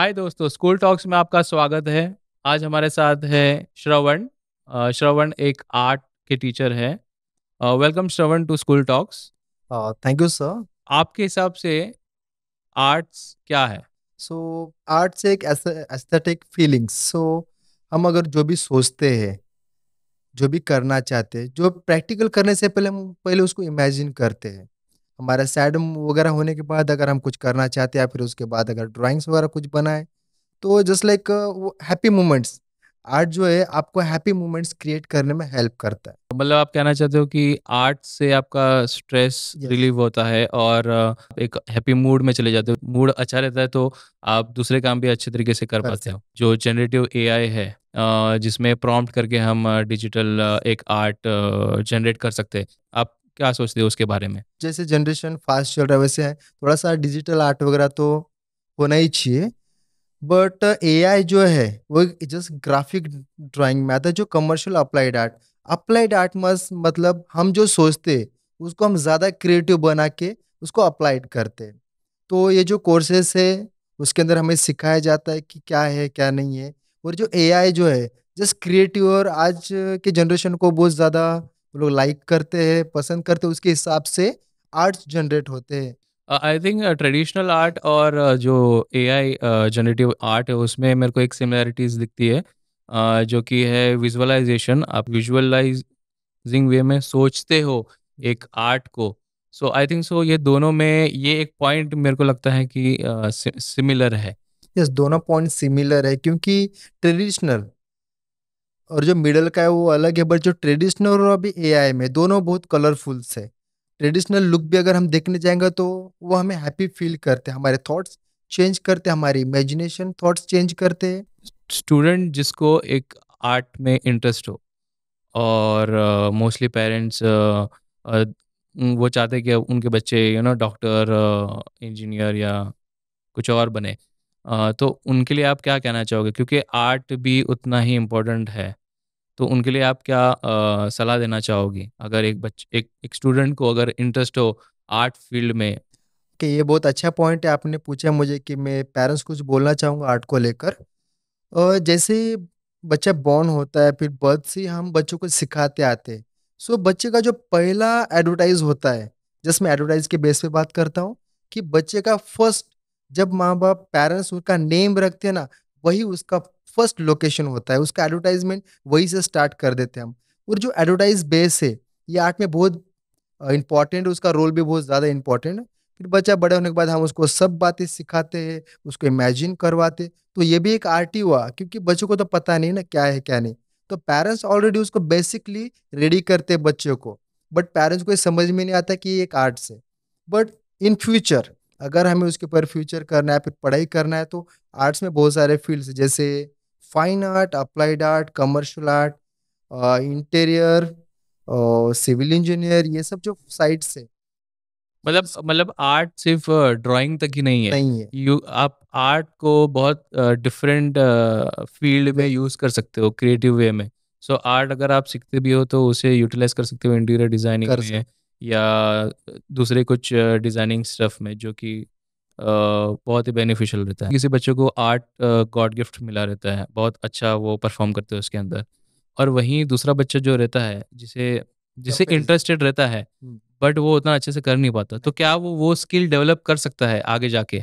हाय दोस्तों school talks में आपका स्वागत है आज हमारे साथ है श्रवण श्रवण एक आर्ट के टीचर है welcome Shravan to school talks thank you sir आपके हिसाब से आर्ट्स क्या है सो आर्ट्स एक एस्थेटिक फीलिंग्स सो हम अगर जो भी सोचते हैं जो भी करना चाहते हैं जो प्रैक्टिकल करने से पहले हम पहले उसको इमेजिन करते हैं हमारा सैड वगैरह होने के बाद अगर हम कुछ करना चाहते हैं फिर उसके बाद अगर ड्राइंग्स वगैरह कुछ बनाए तो जस्ट लाइक वो हैप्पी मोमेंट्स आर्ट जो है आपको हैप्पी मोमेंट्स क्रिएट करने में हेल्प करता है तो मतलब आप कहना चाहते हो कि आर्ट से आपका स्ट्रेस रिलीव होता है और एक हैप्पी मूड में चले जाते हो मूड अच्छा रहता है तो आप दूसरे काम भी अच्छे तरीके से कर पाते हो जो जनरेटिव एआई है जिसमें प्रॉम्प्ट करके हम डिजिटल एक आर्ट जनरेट कर सकते हैं आप क्या सोचते हो उसके बारे में जैसे जनरेशन फास्ट चल रहा है वैसे है थोड़ा सा डिजिटल आर्ट वगैरह तो होना ही चाहिए बट ए जो है वो जस्ट ग्राफिक ड्राइंग में आता है जो commercial applied art applied art मस मतलब हम जो सोचते उसको हम ज़्यादा क्रिएटिव बना के उसको अप्लाइड करते तो ये जो कोर्सेस है उसके अंदर हमें सिखाया जाता है कि क्या है क्या नहीं है और जो ए जो है जस्ट क्रिएटिव और आज के जनरेशन को बहुत ज़्यादा वो लोग लाइक करते हैं पसंद करते हैं उसके हिसाब से आर्ट्स जनरेट होते हैं आई थिंक ट्रेडिशनल आर्ट और uh, जो ए आई जनरेटिव आर्ट है उसमें मेरे को एक सिमिलरिटीज़ दिखती है uh, जो कि है विजुअलाइजेशन आप विजुअलाइजिंग वे में सोचते हो एक आर्ट को सो आई थिंक सो ये दोनों में ये एक पॉइंट मेरे को लगता है कि सिमिलर uh, है यस yes, दोनों पॉइंट सिमिलर है क्योंकि ट्रेडिशनल और जो मिडल का है वो अलग है बट जो ट्रेडिशनल और अभी ए में दोनों बहुत कलरफुल्स है ट्रेडिशनल लुक भी अगर हम देखने जाएंगे तो वो हमें हैप्पी फील करते हैं हमारे थॉट्स चेंज करते हैं हमारी इमेजिनेशन थॉट्स चेंज करते हैं स्टूडेंट जिसको एक आर्ट में इंटरेस्ट हो और mostly uh, parents uh, uh, वो चाहते कि उनके बच्चे यू नो डॉक्टर इंजीनियर या कुछ और बने uh, तो उनके लिए आप क्या कहना चाहोगे क्योंकि आर्ट भी उतना ही इम्पोर्टेंट है तो उनके लिए आप क्या सलाह देना चाहोगी अगर एक बच्चे एक एक स्टूडेंट को अगर इंटरेस्ट हो आर्ट फील्ड में कि ये बहुत अच्छा पॉइंट है आपने पूछा मुझे कि मैं पेरेंट्स कुछ बोलना चाहूँगा आर्ट को लेकर और जैसे बच्चा बॉर्न होता है फिर बर्थ से हम बच्चों को सिखाते आते सो बच्चे का जो पहला एडवर्टाइज होता है जस्ट मैं एडवर्टाइज के बेस पे बात करता हूँ कि बच्चे का फर्स्ट जब माँ बाप पेरेंट्स उनका नेम रखते हैं ना वही उसका फर्स्ट लोकेशन होता है उसका एडवर्टाइजमेंट वही से स्टार्ट कर देते हैं हम और जो एडवर्टाइज बेस है ये आर्ट में बहुत इंपॉर्टेंट है उसका रोल भी बहुत ज़्यादा इंपॉर्टेंट है फिर बच्चा बड़े होने के बाद हम उसको सब बातें सिखाते हैं उसको इमेजिन करवाते तो ये भी एक आर्ट ही हुआ क्योंकि बच्चों को तो पता नहीं ना क्या है क्या नहीं तो पेरेंट्स ऑलरेडी उसको बेसिकली रेडी करते हैं बच्चों को बट पेरेंट्स को समझ में नहीं आता कि ये एक आर्ट्स है बट इन फ्यूचर अगर हमें उसके ऊपर फ्यूचर करना है फिर पढ़ाई करना है तो आर्ट्स में बहुत सारे फील्ड्स जैसे fine art applied art commercial art interior civil engineer ये सब जो साइड्स है मतलब मतलब आर्ट सिर्फ ड्राइंग तक ही नहीं है नहीं है यू आप आर्ट को बहुत डिफरेंट फील्ड में यूज कर सकते हो क्रिएटिव वे में सो so, आर्ट अगर आप सीखते भी हो तो उसे यूटिलाइज कर सकते हो इंटीरियर डिजाइनिंग में या दूसरे कुछ डिज़ाइनिंग स्टफ में जो कि बहुत ही बेनिफिशियल रहता है किसी बच्चे को आर्ट गॉड गिफ्ट मिला रहता है बहुत अच्छा वो परफॉर्म करते हैं उसके अंदर और वहीं दूसरा बच्चा जो रहता है जिसे जिसे इंटरेस्टेड रहता है बट हम्म। वो उतना अच्छे से कर नहीं पाता तो क्या वो वो स्किल डेवलप कर सकता है आगे जाके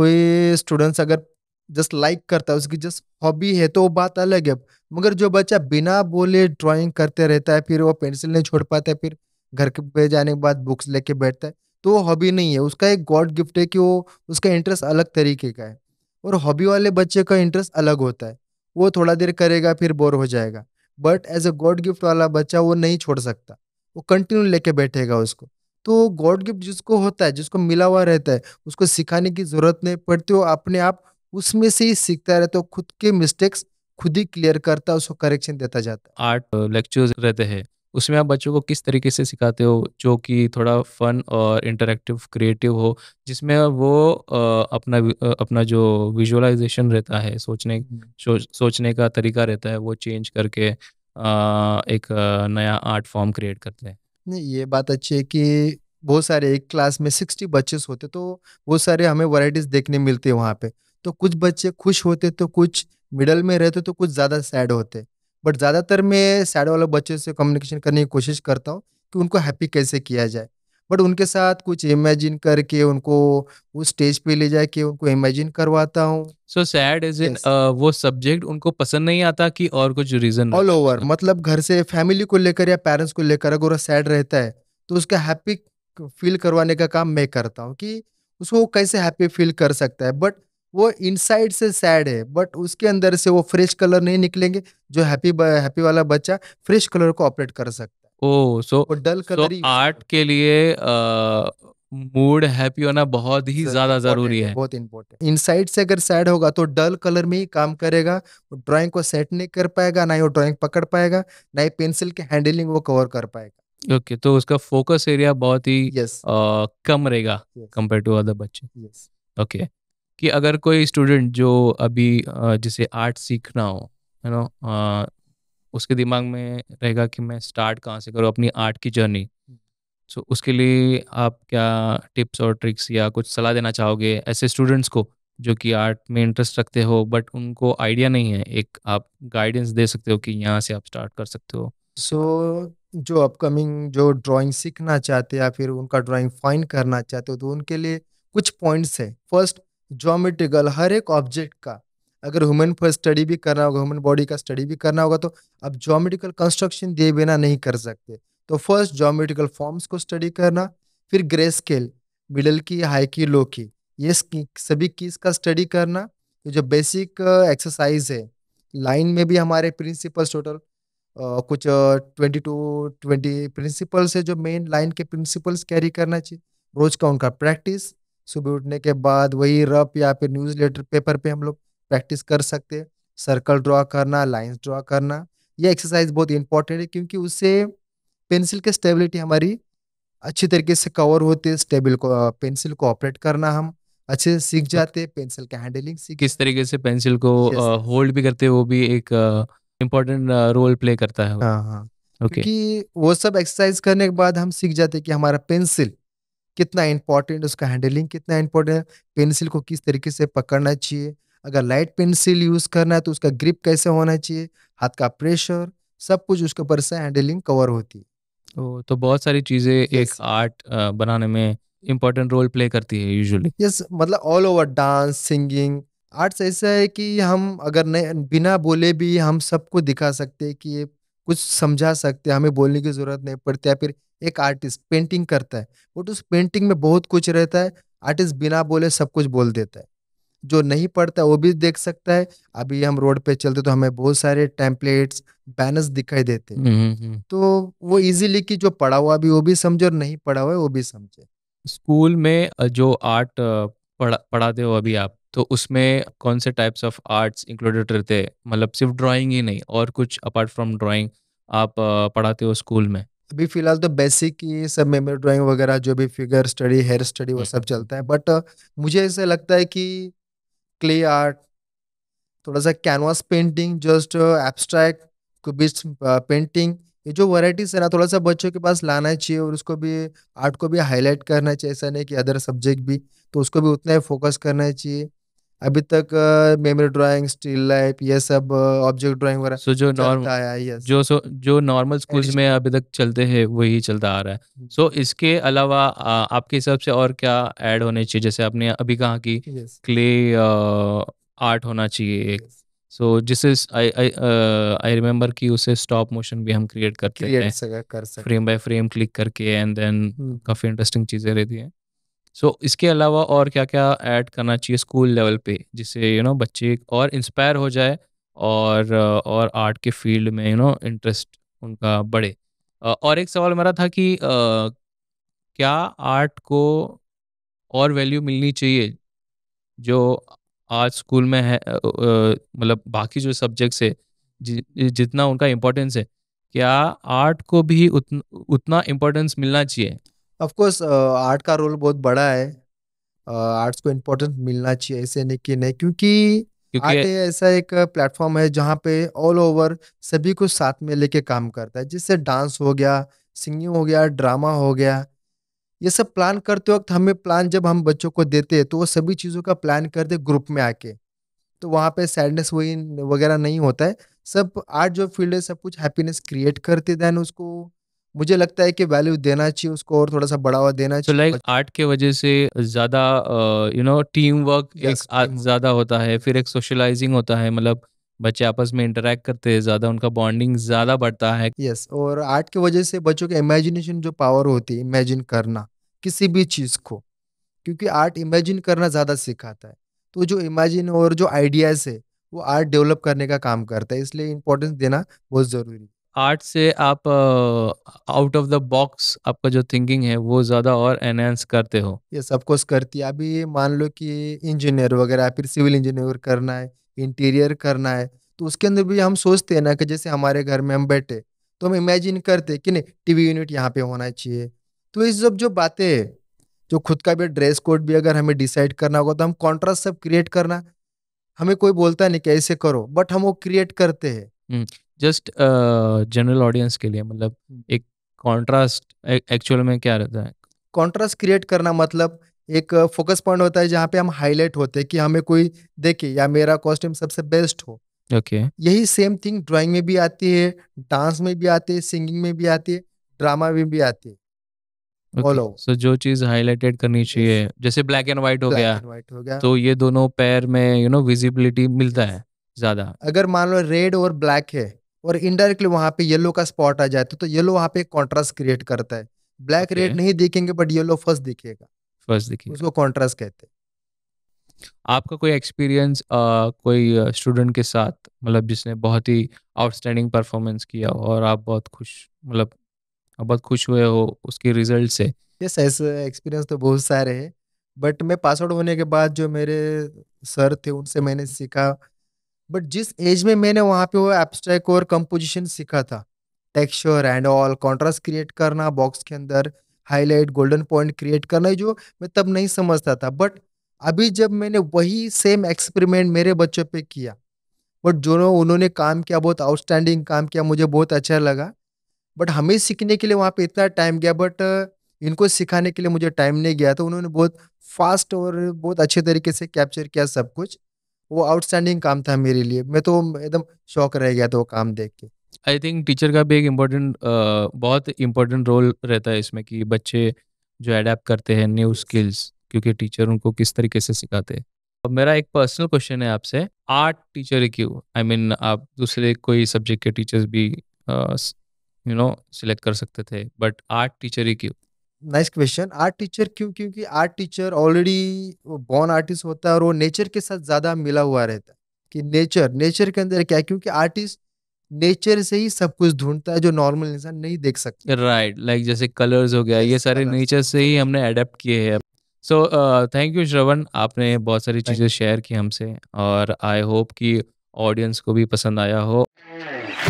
कोई स्टूडेंट्स अगर जस्ट लाइक करता है उसकी जस्ट हॉबी है तो वो बात अलग है मगर जो बच्चा बिना बोले ड्राइंग करते रहता है फिर वो पेंसिल नहीं छोड़ पाता है फिर घर के पे जाने के बाद बुक्स लेके बैठता है तो वो हॉबी नहीं है उसका एक गॉड गिफ्ट है कि वो उसका इंटरेस्ट अलग तरीके का है और हॉबी वाले बच्चे का इंटरेस्ट अलग होता है वो थोड़ा देर करेगा फिर बोर हो जाएगा but as a God gift वाला बच्चा वो नहीं छोड़ सकता वो कंटिन्यू लेके बैठेगा उसको तो गॉड गिफ्ट जिसको होता है जिसको मिला हुआ रहता है उसको सिखाने की ज़रूरत नहीं पड़ती वो अपने आप उसमें से ही सीखता रहता है खुद के मिस्टेक्स खुद ही क्लियर करता है उसको करेक्शन देता जाता है आर्ट लेक्चर्स रहते हैं उसमें आप बच्चों को किस तरीके से सिखाते हो जो कि थोड़ा फन और इंटरेक्टिव क्रिएटिव हो जिसमें वो अपना अपना जो विजुअलाइजेशन रहता है सोचने हम्म। सो, सोचने का तरीका रहता है वो चेंज करके अ, एक नया आर्ट फॉर्म क्रिएट करते हैं नहीं ये बात अच्छी है कि बहुत सारे एक क्लास में सिक्सटी बच्चेस होते तो बहुत सारे हमें वराइटीज देखने मिलती है वहाँ पे तो कुछ बच्चे खुश होते तो कुछ मिडल में रहते तो कुछ ज़्यादा सैड होते बट ज़्यादातर मैं सैड वाले बच्चों से कम्युनिकेशन करने की कोशिश करता हूँ कि उनको हैप्पी कैसे किया जाए बट उनके साथ कुछ इमेजिन करके उनको उस स्टेज पे ले जाके उनको इमेजिन करवाता हूँ सो सैड इज इन वो सब्जेक्ट उनको पसंद नहीं आता कि और कुछ रीजन ऑल ओवर मतलब घर से फैमिली को लेकर या पेरेंट्स को लेकर अगर वो सैड रहता है तो उसका हैप्पी फील करवाने का काम मैं करता हूँ कि उसको कैसे हैप्पी फील कर सकता है बट वो इनसाइड से सैड है बट उसके अंदर से वो फ्रेश कलर नहीं निकलेंगे जो हैप्पी हैप्पी वाला बच्चा फ्रेश कलर को ऑपरेट कर सकता है ओह सो डल कलर आर्ट के लिए मूड हैप्पी होना बहुत ही ज्यादा जरूरी है बहुत इंपॉर्टेंट इनसाइड से अगर सैड होगा तो डल कलर में ही काम करेगा ड्राइंग को सेट नहीं कर पाएगा ना ही वो ड्राइंग पकड़ पाएगा ना ही पेंसिल के हैंडलिंग वो कवर कर पाएगा ओके okay, तो उसका फोकस एरिया बहुत ही yes. आ, कम रहेगा कंपेयर टू अदर बच्चे ओके yes. okay. कि अगर कोई स्टूडेंट जो अभी जिसे आर्ट सीखना हो है नो उसके दिमाग में रहेगा कि मैं स्टार्ट कहाँ से करूँ अपनी आर्ट की जर्नी सो so, उसके लिए आप क्या टिप्स और ट्रिक्स या कुछ सलाह देना चाहोगे ऐसे स्टूडेंट्स को जो कि आर्ट में इंटरेस्ट रखते हो बट उनको आइडिया नहीं है एक आप गाइडेंस दे सकते हो कि यहाँ से आप स्टार्ट कर सकते हो सो so, जो अपकमिंग जो ड्राइंग सीखना चाहते या फिर उनका ड्राइंग फाइन करना चाहते हो तो उनके लिए कुछ पॉइंट्स है फर्स्ट जोमेट्रिकल हर एक ऑब्जेक्ट का अगर ह्यूमन फॉर स्टडी भी करना होगा ह्यूमन बॉडी का स्टडी भी करना होगा तो आप जोमेट्रिकल कंस्ट्रक्शन दिए बिना नहीं कर सकते तो फर्स्ट जोमेटिकल फॉर्म्स को स्टडी करना फिर ग्रे स्केल मिडल की हाई की लो की ये सभी कीज का स्टडी करना ये जो बेसिक एक्सरसाइज है लाइन में भी हमारे प्रिंसिपल्स टोटल कुछ ट्वेंटी टू ट्वेंटी प्रिंसिपल्स है जो मेन लाइन के प्रिंसिपल्स कैरी करना चाहिए रोज का उनका प्रैक्टिस सुबह उठने के बाद वही रफ या फिर न्यूज लेटर पेपर पे हम लोग प्रैक्टिस कर सकते हैं सर्कल ड्रॉ करना लाइंस ड्रॉ करना यह एक्सरसाइज बहुत इंपॉर्टेंट है क्योंकि उससे पेंसिल की स्टेबिलिटी हमारी अच्छी तरीके से कवर होते स्टेबल को पेंसिल को ऑपरेट करना हम अच्छे से सीख जाते हैं पेंसिल का हैंडलिंग सीख किस तरीके से पेंसिल को होल्ड भी करते वो भी एक इम्पोर्टेंट रोल प्ले करता है हाँ हाँ okay. क्योंकि वो सब एक्सरसाइज करने के बाद हम सीख जाते हैं कि हमारा पेंसिल कितना इंपॉर्टेंट उसका हैंडलिंग कितना इंपॉर्टेंट पेंसिल को किस तरीके से पकड़ना चाहिए अगर लाइट पेंसिल यूज़ करना है तो उसका ग्रिप कैसे होना चाहिए हाथ का प्रेशर सब कुछ उसके ऊपर से हैंडलिंग कवर होती है तो, बहुत सारी चीज़ें एक आर्ट बनाने में इम्पोर्टेंट रोल प्ले करती है यूजुअली यस मतलब all over dance singing arts ऐसा है कि हम अगर नहीं बिना बोले भी हम सबको दिखा सकते हैं कि ये कुछ समझा सकते हैं हमें बोलने की ज़रूरत नहीं पड़ती या फिर एक आर्टिस्ट पेंटिंग करता है बट उस पेंटिंग में बहुत कुछ रहता है आर्टिस्ट बिना बोले सब कुछ बोल देता है जो नहीं पढ़ता वो भी देख सकता है अभी हम रोड पे चलते तो हमें बहुत सारे टेम्पलेट्स बैनर्स दिखाई देते हैं हम्म, हम्म, हम्म। तो वो इजीली कि जो पढ़ा हुआ भी वो भी समझे और नहीं पढ़ा हुआ है वो भी समझे स्कूल में जो आर्ट पढ़ा पढ़ाते हो अभी आप तो उसमें कौन से टाइप्स ऑफ आर्ट्स इंक्लूडेड रहते हैं मतलब सिर्फ ड्राइंग ही नहीं और कुछ अपार्ट फ्रॉम ड्राइंग आप पढ़ाते हो स्कूल में अभी फिलहाल तो बेसिक ही सब मेमोरी ड्राइंग वगैरह जो भी फिगर स्टडी हेयर स्टडी वो हम्म। सब चलता है बट uh, मुझे ऐसा लगता है कि क्ले आर्ट थोड़ा सा canvas painting just abstract cubist painting ये जो वराइटीज है ना थोड़ा सा बच्चों के पास लाना चाहिए और उसको भी आर्ट को भी हाईलाइट करना चाहिए ऐसा नहीं कि अदर सब्जेक्ट भी तो उसको भी उतना ही फोकस करना चाहिए अभी तक मेमोरी ड्राइंग स्टील लाइफ ये सब ऑब्जेक्ट ड्राइंग वगैरह सो जो नॉर्मल जो सो जो नॉर्मल स्कूल्स में अभी तक चलते हैं वही चलता आ रहा है सो हम्म। so, इसके अलावा आपके हिसाब से और क्या ऐड होने चाहिए जैसे आपने अभी कहा कि क्ले आर्ट होना चाहिए एक सो जिससे आई रिमेम्बर कि उसे स्टॉप मोशन भी हम क्रिएट करते हैं फ्रेम बाय फ्रेम क्लिक करके एंड देन काफ़ी इंटरेस्टिंग चीज़ें रहती हैं सो so, इसके अलावा और क्या क्या ऐड करना चाहिए स्कूल लेवल पे जिससे यू you नो know, बच्चे और इंस्पायर हो जाए और और आर्ट के फील्ड में यू नो इंटरेस्ट उनका बढ़े और एक सवाल मेरा था कि आ, क्या आर्ट को और वैल्यू मिलनी चाहिए जो आज स्कूल में है मतलब बाकी जो सब्जेक्ट्स है जि, जितना उनका इम्पोर्टेंस है क्या आर्ट को भी उतन, उतना इम्पोर्टेंस मिलना चाहिए ऑफ कोर्स आर्ट का रोल बहुत बड़ा है आर्ट्स uh, को इम्पोर्टेंस मिलना चाहिए ऐसे नहीं कि नहीं क्योंकि क्योंकि ऐसा एक प्लेटफॉर्म है जहाँ पे ऑल ओवर सभी को साथ में लेके काम करता है जिससे डांस हो गया सिंगिंग हो गया ड्रामा हो गया ये सब प्लान करते वक्त हमें प्लान जब हम बच्चों को देते हैं तो वो सभी चीज़ों का प्लान करते ग्रुप में आके तो वहाँ पे सैडनेस वही वगैरह नहीं होता है सब आर्ट जो फील्ड है सब कुछ हैप्पीनेस क्रिएट करते दैन उसको मुझे लगता है कि वैल्यू देना चाहिए उसको और थोड़ा सा बढ़ावा देना तो चाहिए लाइक आर्ट के वजह से ज्यादा यू नो टीम वर्क ज्यादा होता है फिर एक सोशलाइजिंग होता है मतलब बच्चे आपस में इंटरेक्ट करते हैं ज्यादा उनका बॉन्डिंग ज्यादा बढ़ता है यस yes, और आर्ट की वजह से बच्चों के इमेजिनेशन जो पावर होती है इमेजिन करना किसी भी चीज को क्योंकि आर्ट इमेजिन करना ज्यादा सिखाता है तो जो इमेजिन और जो आइडियाज है वो आर्ट डेवलप करने का काम करता है इसलिए इंपॉर्टेंस देना बहुत जरूरी है आर्ट से आप आउट ऑफ द बॉक्स आपका जो थिंकिंग है वो ज़्यादा और एनहेंस करते हो ये सब ऑफकोर्स करती है अभी मान लो कि इंजीनियर वगैरह फिर सिविल इंजीनियर करना है इंटीरियर करना है तो उसके अंदर भी हम सोचते हैं ना कि जैसे हमारे घर में हम बैठे तो हम इमेजिन करते कि नहीं टीवी यूनिट यहाँ पे होना चाहिए तो ये सब जो बातें हैं जो खुद का भी ड्रेस कोड भी अगर हमें डिसाइड करना होगा तो हम कॉन्ट्रास्ट सब क्रिएट करना हमें कोई बोलता नहीं कि ऐसे करो बट हम वो क्रिएट करते हैं हम्म। जस्ट जनरल ऑडियंस के लिए मतलब हम्म। एक कॉन्ट्रास्ट एक्चुअल में क्या रहता है कॉन्ट्रास्ट क्रिएट करना मतलब एक फोकस पॉइंट होता है जहाँ पे हम हाईलाइट होते हैं कि हमें कोई देखे या मेरा कॉस्ट्यूम सबसे बेस्ट हो ओके okay. यही सेम थिंग ड्राइंग में भी आती है डांस में भी आती है सिंगिंग में भी आती है ड्रामा में भी आती है okay. so, जो चीज हाईलाइटेड करनी चाहिए जैसे ब्लैक एंड व्हाइट हो गया व्हाइट हो गया तो ये दोनों पैर में यू नो विजिबिलिटी मिलता है ज्यादा अगर मान लो रेड और ब्लैक है और इनडायरेक्टली वहां पे येलो का स्पॉट आ जाता है तो येलो वहां पे कॉन्ट्रास्ट क्रिएट करता है ब्लैक okay. रेड नहीं देखेंगे बट येलो फर्स्ट दिखेगा फर्स्ट दिखेगा उसको कॉन्ट्रास्ट कहते हैं आपका कोई एक्सपीरियंस कोई स्टूडेंट के साथ मतलब जिसने बहुत ही आउटस्टैंडिंग परफॉर्मेंस किया और आप बहुत खुश मतलब आप बहुत खुश हुए हो उसके रिजल्ट से यस ऐसे एक्सपीरियंस तो बहुत सारे हैं बट मैं पास आउट होने के बाद जो मेरे सर थे उनसे मैंने सीखा बट जिस एज में मैंने वहाँ पे वो एब्स्ट्रैक्ट और कंपोजिशन सीखा था texture and all contrast create करना बॉक्स के अंदर हाईलाइट गोल्डन पॉइंट क्रिएट करना जो मैं तब नहीं समझता था बट अभी जब मैंने वही सेम एक्सपेरिमेंट मेरे बच्चों पे किया बट जो उन्होंने काम किया बहुत आउटस्टैंडिंग काम किया मुझे बहुत अच्छा लगा बट हमें सीखने के लिए वहाँ पे इतना टाइम गया बट इनको सिखाने के लिए मुझे टाइम नहीं गया तो उन्होंने बहुत फास्ट और बहुत अच्छे तरीके से कैप्चर किया सब कुछ वो आउटस्टैंडिंग काम था मेरे लिए मैं तो एकदम शौक रह गया था वो काम देख के आई थिंक टीचर का भी एक इम्पोर्टेंट बहुत इम्पोर्टेंट रोल रहता है इसमें कि बच्चे जो अडेप्ट करते हैं न्यू स्किल्स क्योंकि टीचर उनको किस तरीके से सिखाते हैं अब मेरा एक पर्सनल क्वेश्चन है आपसे आर्ट टीचर क्यों आई I मीन mean, आप दूसरे कोई सब्जेक्ट के टीचर्स भी यू नो सिलेक्ट कर सकते थे बट आर्ट टीचर ही क्यों नाइस क्वेश्चन आर्ट टीचर क्यों क्योंकि art teacher already born artist होता है और वो नेचर के साथ ज़्यादा मिला हुआ रहता है कि नेचर नेचर के अंदर क्या क्योंकि आर्टिस्ट नेचर से ही सब कुछ ढूंढता है जो नॉर्मल इंसान नहीं देख सकता राइट right, लाइक like जैसे कलर्स हो गया ये सारे नेचर से ही हमने अडेप्ट किए हैं सो थैंक यू श्रवण आपने बहुत सारी चीज़ें शेयर की हमसे और आई होप कि ऑडियंस को भी पसंद आया हो